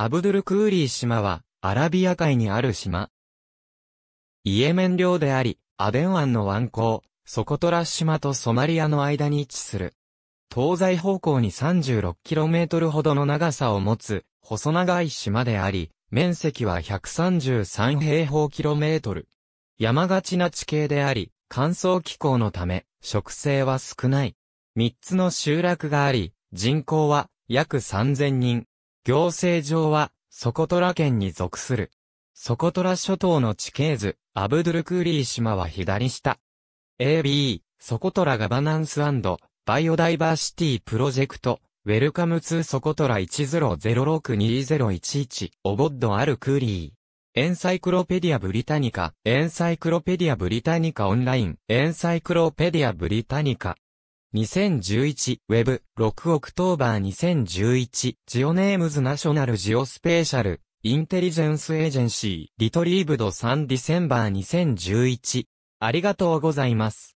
アブドゥルクーリー島は、アラビア海にある島。イエメン領であり、アデン湾の湾口、ソコトラ島とソマリアの間に位置する。東西方向に 36km ほどの長さを持つ、細長い島であり、面積は133平方キロメートル。山がちな地形であり、乾燥気候のため、植生は少ない。3つの集落があり、人口は約3000人。行政上は、ソコトラ県に属する。ソコトラ諸島の地形図、アブドゥルクーリー島は左下。AB、ソコトラガバナンスバイオダイバーシティプロジェクト、ウェルカムツーソコトラ10062011、オボッドアルクーリー。エンサイクロペディアブリタニカ、エンサイクロペディアブリタニカオンライン、エンサイクロペディアブリタニカ。2011ウェブ6オクトーバー2011ジオネームズナショナルジオスペーシャルインテリジェンスエージェンシーリトリーブド3ディセンバー2011ありがとうございます。